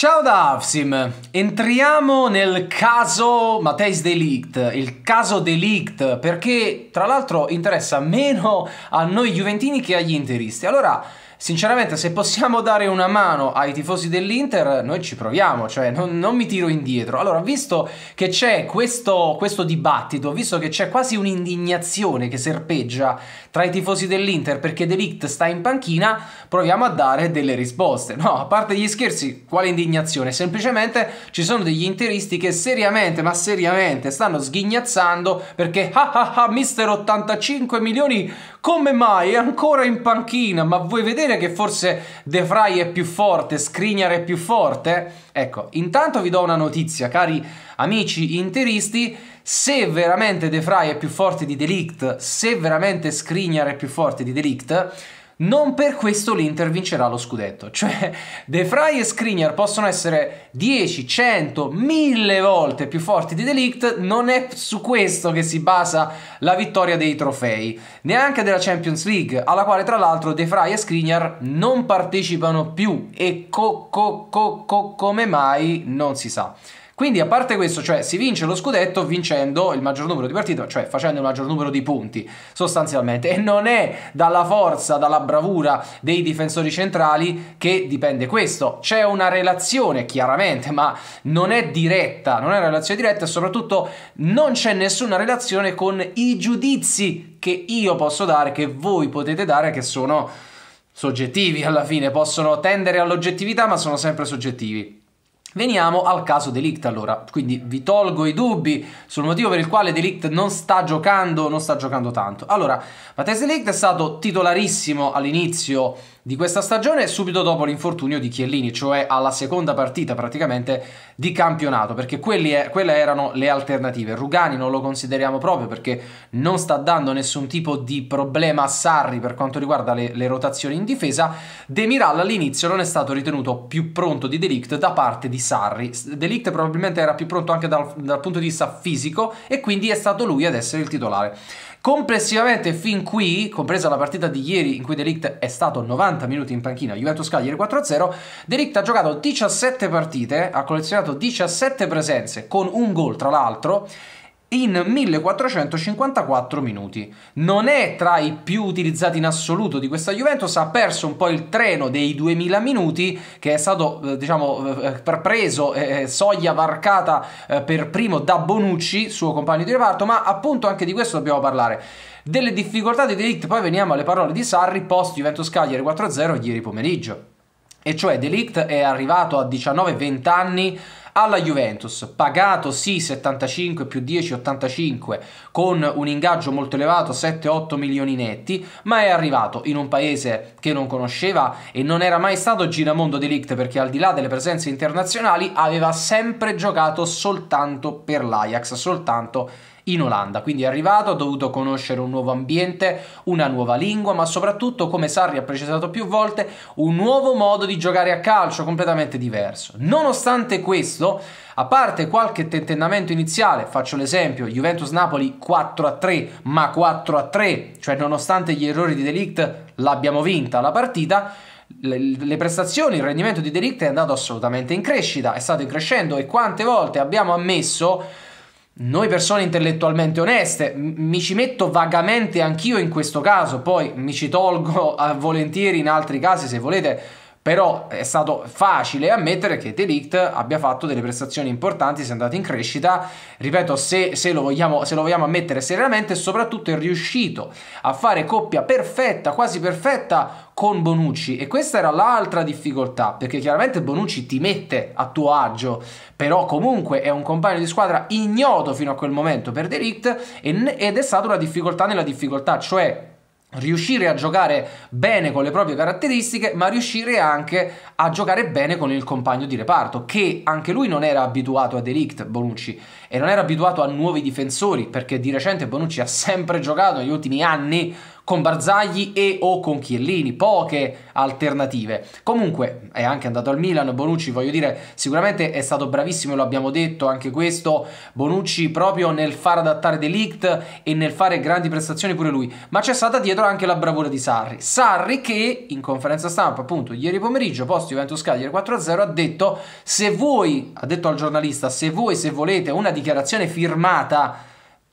Ciao da Afsim, entriamo nel caso Mateis Delict, il caso Delict, perché tra l'altro interessa meno a noi Juventini che agli interisti. Allora, sinceramente se possiamo dare una mano ai tifosi dell'Inter, noi ci proviamo, cioè non, non mi tiro indietro. Allora, visto che c'è questo, questo dibattito, visto che c'è quasi un'indignazione che serpeggia tra i tifosi dell'Inter perché Delict sta in panchina, proviamo a dare delle risposte. No, a parte gli scherzi, quale indignazione? Semplicemente ci sono degli interisti che seriamente, ma seriamente, stanno sghignazzando perché ah ah ah, mister 85 milioni, come mai è ancora in panchina? Ma vuoi vedere dire che forse De Frey è più forte, Skriniar è più forte? Ecco, intanto vi do una notizia, cari amici interisti, se veramente De Frey è più forte di Delict, se veramente Skriniar è più forte di Delict, non per questo l'Inter vincerà lo scudetto. Cioè, De Fry e Skriniar possono essere 10, 100, 1000 volte più forti di Delict, non è su questo che si basa la vittoria dei trofei, neanche della Champions League, alla quale tra l'altro De Fry e Skriniar non partecipano più e co, co, co, co come mai non si sa. Quindi a parte questo, cioè si vince lo scudetto vincendo il maggior numero di partite, cioè facendo il maggior numero di punti sostanzialmente e non è dalla forza, dalla bravura dei difensori centrali che dipende questo. C'è una relazione chiaramente, ma non è diretta, non è una relazione diretta e soprattutto non c'è nessuna relazione con i giudizi che io posso dare, che voi potete dare, che sono soggettivi alla fine, possono tendere all'oggettività, ma sono sempre soggettivi. Veniamo al caso Delict allora, quindi vi tolgo i dubbi sul motivo per il quale Delict non sta giocando, non sta giocando tanto. Allora, Matthias Delict è stato titolarissimo all'inizio di questa stagione subito dopo l'infortunio di Chiellini, cioè alla seconda partita praticamente di campionato, perché è, quelle erano le alternative. Rugani non lo consideriamo proprio perché non sta dando nessun tipo di problema a Sarri per quanto riguarda le, le rotazioni in difesa. De Miral all'inizio non è stato ritenuto più pronto di Delict da parte di Sarri. Delict probabilmente era più pronto anche dal, dal punto di vista fisico e quindi è stato lui ad essere il titolare. Complessivamente fin qui, compresa la partita di ieri in cui Delict è stato 90 minuti in panchina, Juventus Cagliari 4-0, Delict ha giocato 17 partite, ha collezionato 17 presenze con un gol tra l'altro in 1454 minuti. Non è tra i più utilizzati in assoluto di questa Juventus, ha perso un po' il treno dei 2000 minuti che è stato eh, diciamo eh, eh, preso, eh, soglia varcata eh, per primo da Bonucci, suo compagno di reparto, ma appunto anche di questo dobbiamo parlare. Delle difficoltà di Delict, poi veniamo alle parole di Sarri post Juventus Cagliari 4-0 ieri pomeriggio. E cioè Delict è arrivato a 19-20 anni alla Juventus, pagato sì 75 più 10, 85, con un ingaggio molto elevato, 7-8 milioni netti, ma è arrivato in un paese che non conosceva e non era mai stato giramondo di Ligt perché al di là delle presenze internazionali aveva sempre giocato soltanto per l'Ajax, soltanto in Olanda. Quindi è arrivato, ha dovuto conoscere un nuovo ambiente, una nuova lingua, ma soprattutto, come Sarri ha precisato più volte, un nuovo modo di giocare a calcio completamente diverso. Nonostante questo, a parte qualche tentennamento iniziale, faccio l'esempio, Juventus-Napoli 4-3, ma 4-3, cioè nonostante gli errori di Delict l'abbiamo vinta la partita, le, prestazioni, il rendimento di Delict è andato assolutamente in crescita, è stato in crescendo e quante volte abbiamo ammesso noi persone intellettualmente oneste, mi ci metto vagamente anch'io in questo caso, poi mi ci tolgo volentieri in altri casi se volete, però è stato facile ammettere che Delict abbia fatto delle prestazioni importanti, sia andato in crescita, ripeto, se, se, lo vogliamo, se lo vogliamo ammettere seriamente, soprattutto è riuscito a fare coppia perfetta, quasi perfetta, con Bonucci e questa era l'altra difficoltà perché chiaramente Bonucci ti mette a tuo agio però comunque è un compagno di squadra ignoto fino a quel momento per Delict ed è stata una difficoltà nella difficoltà cioè riuscire a giocare bene con le proprie caratteristiche, ma riuscire anche a giocare bene con il compagno di reparto, che anche lui non era abituato a Delict Bonucci e non era abituato a nuovi difensori, perché di recente Bonucci ha sempre giocato negli ultimi anni con Barzagli e o con Chiellini, poche alternative. Comunque è anche andato al Milan, Bonucci voglio dire sicuramente è stato bravissimo, e lo abbiamo detto anche questo, Bonucci proprio nel far adattare Ligt e nel fare grandi prestazioni pure lui, ma c'è stata dietro anche la bravura di Sarri, Sarri che in conferenza stampa appunto ieri pomeriggio post Juventus Cagliari 4-0 ha detto se voi, ha detto al giornalista, se voi se volete una dichiarazione firmata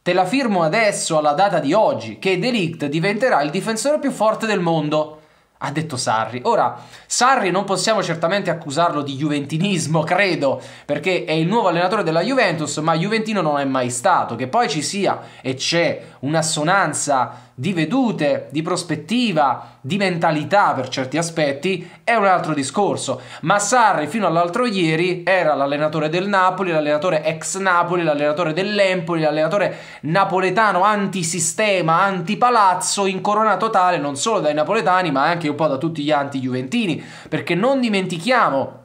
Te la firmo adesso, alla data di oggi, che Delict diventerà il difensore più forte del mondo. Ha detto Sarri. Ora, Sarri non possiamo certamente accusarlo di juventinismo, credo, perché è il nuovo allenatore della Juventus, ma Juventino non è mai stato. Che poi ci sia e c'è un'assonanza di vedute, di prospettiva, di mentalità per certi aspetti è un altro discorso. Ma Sarri fino all'altro ieri era l'allenatore del Napoli, l'allenatore ex Napoli, l'allenatore dell'Empoli, l'allenatore napoletano antisistema, antipalazzo, incoronato tale non solo dai napoletani ma anche un po' da tutti gli anti-juventini, perché non dimentichiamo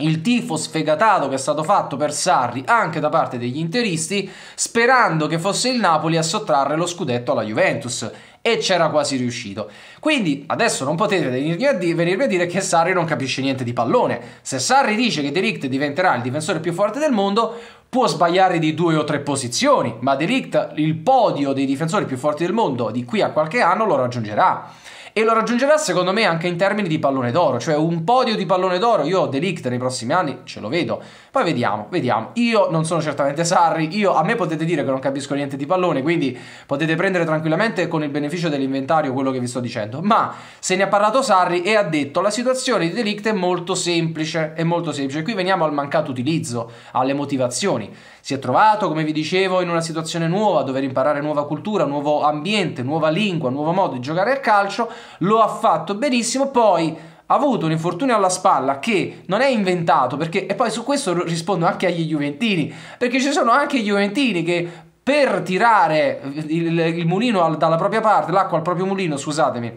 il tifo sfegatato che è stato fatto per Sarri anche da parte degli interisti, sperando che fosse il Napoli a sottrarre lo scudetto alla Juventus e c'era quasi riuscito. Quindi adesso non potete venirmi a, di- venirmi a, dire che Sarri non capisce niente di pallone. Se Sarri dice che Delict diventerà il difensore più forte del mondo, può sbagliare di due o tre posizioni, ma Delict il podio dei difensori più forti del mondo di qui a qualche anno lo raggiungerà. E lo raggiungerà secondo me anche in termini di pallone d'oro, cioè un podio di pallone d'oro. Io Delict nei prossimi anni ce lo vedo poi vediamo, vediamo. Io non sono certamente Sarri, io, a me potete dire che non capisco niente di pallone, quindi potete prendere tranquillamente con il beneficio dell'inventario quello che vi sto dicendo. Ma se ne ha parlato Sarri e ha detto la situazione di Delict è molto semplice, è molto semplice. Qui veniamo al mancato utilizzo, alle motivazioni. Si è trovato, come vi dicevo, in una situazione nuova, dover imparare nuova cultura, nuovo ambiente, nuova lingua, nuovo modo di giocare a calcio, lo ha fatto benissimo, poi ha avuto un infortunio alla spalla che non è inventato, perché, e poi su questo rispondo anche agli Juventini, perché ci sono anche i Juventini che per tirare il, il mulino al, dalla propria parte, l'acqua al proprio mulino, scusatemi,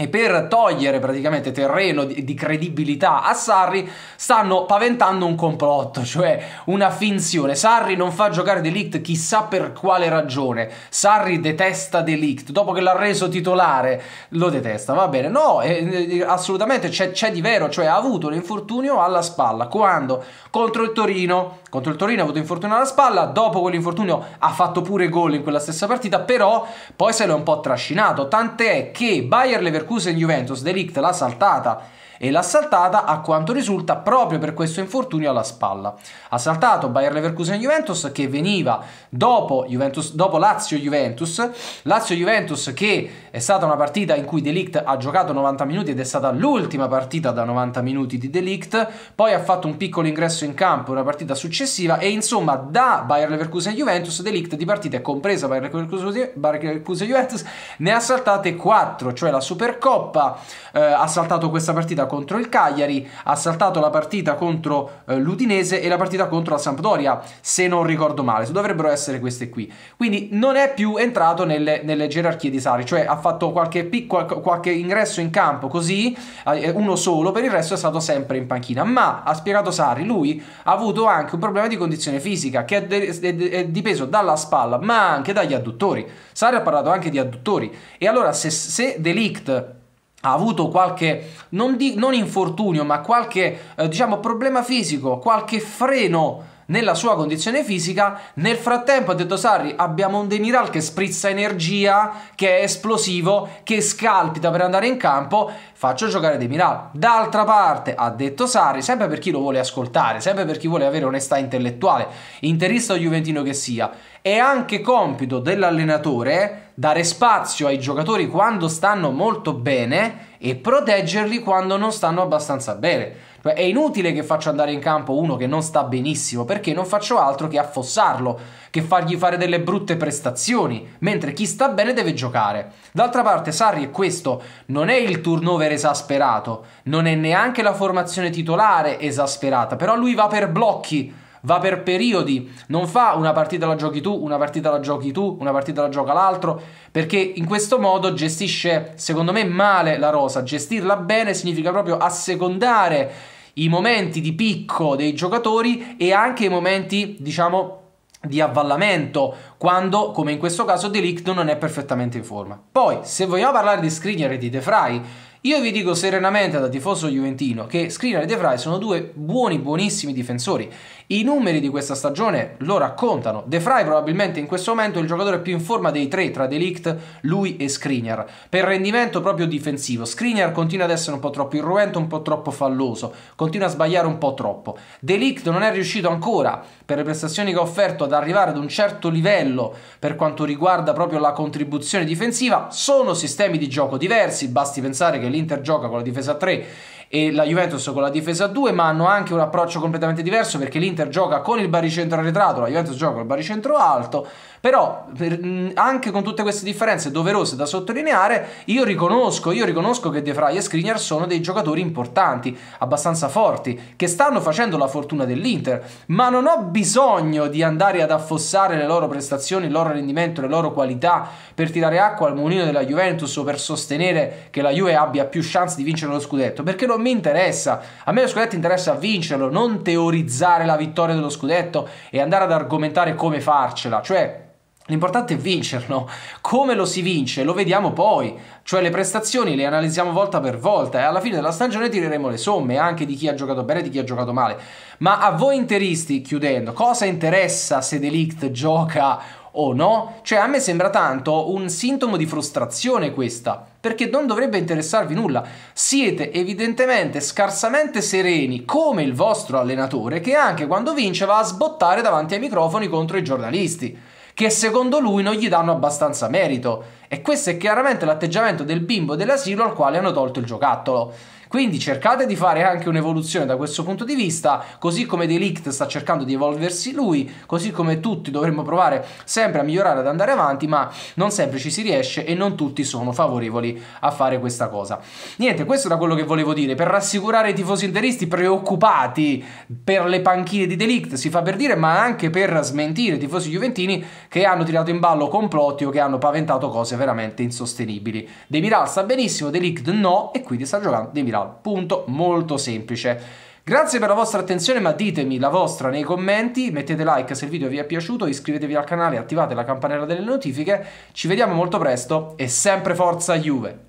e per togliere praticamente terreno di, credibilità a Sarri stanno paventando un complotto, cioè una finzione. Sarri non fa giocare Delict chissà per quale ragione. Sarri detesta Delict, dopo che l'ha reso titolare lo detesta, va bene. No, eh, eh assolutamente c'è, di vero, cioè ha avuto l'infortunio alla spalla. Quando? Contro il Torino. Contro il Torino ha avuto infortunio alla spalla, dopo quell'infortunio ha fatto pure gol in quella stessa partita, però poi se l'è un po' trascinato. Tant'è che Bayer Leverkusen Leverkusen-Juventus, Delict l'ha saltata e l'ha saltata a quanto risulta proprio per questo infortunio alla spalla. Ha saltato Bayer Leverkusen Juventus che veniva dopo, Juventus, dopo Lazio Juventus, Lazio Juventus che è stata una partita in cui Delict ha giocato 90 minuti ed è stata l'ultima partita da 90 minuti di Delict, poi ha fatto un piccolo ingresso in campo, una partita successiva e insomma da Bayer Leverkusen Juventus Delict di partite compresa Bayer Leverkusen, Bayer Juventus ne ha saltate 4, cioè la Supercoppa eh, ha saltato questa partita contro il Cagliari, ha saltato la partita contro eh, l'Udinese e la partita contro la Sampdoria, se non ricordo male. Dovrebbero essere queste qui. Quindi non è più entrato nelle, nelle gerarchie di Sari, cioè ha fatto qualche, piccolo, qualche ingresso in campo così, eh, eh, uno solo, per il resto è stato sempre in panchina. Ma, ha spiegato Sari, lui ha avuto anche un problema di condizione fisica che è, dipeso dalla spalla, ma anche dagli adduttori. Sari ha parlato anche di adduttori. E allora se, se Delict ha avuto qualche, non, di, non infortunio, ma qualche eh, diciamo, problema fisico, qualche freno nella sua condizione fisica. Nel frattempo, ha detto Sarri, abbiamo un Demiral che sprizza energia, che è esplosivo, che scalpita per andare in campo. Faccio giocare Demiral. D'altra parte, ha detto Sarri, sempre per chi lo vuole ascoltare, sempre per chi vuole avere onestà intellettuale, interista o juventino che sia, è anche compito dell'allenatore dare spazio ai giocatori quando stanno molto bene e proteggerli quando non stanno abbastanza bene. Cioè, è inutile che faccio andare in campo uno che non sta benissimo, perché non faccio altro che affossarlo, che fargli fare delle brutte prestazioni, mentre chi sta bene deve giocare. D'altra parte Sarri è questo, non è il turnover esasperato, non è neanche la formazione titolare esasperata, però lui va per blocchi va per periodi, non fa una partita la giochi tu, una partita la giochi tu, una partita la gioca l'altro, perché in questo modo gestisce, secondo me, male la rosa. Gestirla bene significa proprio assecondare i momenti di picco dei giocatori e anche i momenti, diciamo, di avvallamento quando, come in questo caso, Delict non è perfettamente in forma. Poi, se vogliamo parlare di Skriniar e di De io vi dico serenamente da tifoso juventino che Skriniar e De sono due buoni buonissimi difensori i numeri di questa stagione lo raccontano. De Fry probabilmente in questo momento è il giocatore più in forma dei tre tra Delict, lui e Skriniar. Per rendimento proprio difensivo. Skriniar continua ad essere un po' troppo irruento, un po' troppo falloso, continua a sbagliare un po' troppo. Delict non è riuscito ancora, per le prestazioni che ha offerto, ad arrivare ad un certo livello per quanto riguarda proprio la contribuzione difensiva. Sono sistemi di gioco diversi, basti pensare che l'Inter gioca con la difesa 3 e la Juventus con la difesa a 2, ma hanno anche un approccio completamente diverso perché l'Inter gioca con il baricentro arretrato, la Juventus gioca con il baricentro alto, però per, anche con tutte queste differenze doverose da sottolineare, io riconosco, io riconosco che De Frey e Skriniar sono dei giocatori importanti, abbastanza forti, che stanno facendo la fortuna dell'Inter, ma non ho bisogno di andare ad affossare le loro prestazioni, il loro rendimento, le loro qualità per tirare acqua al mulino della Juventus o per sostenere che la Juve abbia più chance di vincere lo scudetto, perché lo non mi interessa. A me lo scudetto interessa vincerlo, non teorizzare la vittoria dello scudetto e andare ad argomentare come farcela. Cioè, L'importante è vincerlo. Come lo si vince? Lo vediamo poi. Cioè le prestazioni le analizziamo volta per volta e alla fine della stagione tireremo le somme anche di chi ha giocato bene e di chi ha giocato male. Ma a voi interisti, chiudendo, cosa interessa se Delict gioca o no? Cioè a me sembra tanto un sintomo di frustrazione questa perché non dovrebbe interessarvi nulla. Siete evidentemente scarsamente sereni come il vostro allenatore che anche quando vince va a sbottare davanti ai microfoni contro i giornalisti, che secondo lui non gli danno abbastanza merito e questo è chiaramente l'atteggiamento del bimbo dell'asilo al quale hanno tolto il giocattolo. Quindi cercate di fare anche un'evoluzione da questo punto di vista, così come Delict sta cercando di evolversi lui, così come tutti dovremmo provare sempre a migliorare, ad andare avanti, ma non sempre ci si riesce e non tutti sono favorevoli a fare questa cosa. Niente, questo era quello che volevo dire, per rassicurare i tifosi interisti preoccupati per le panchine di Delict, si fa per dire, ma anche per smentire i tifosi juventini che hanno tirato in ballo complotti o che hanno paventato cose veramente insostenibili. De Miral sta benissimo, De Ligt no, e quindi sta giocando De Miral. Punto molto semplice. Grazie per la vostra attenzione, ma ditemi la vostra nei commenti, mettete like se il video vi è piaciuto, iscrivetevi al canale, attivate la campanella delle notifiche, ci vediamo molto presto e sempre forza Juve!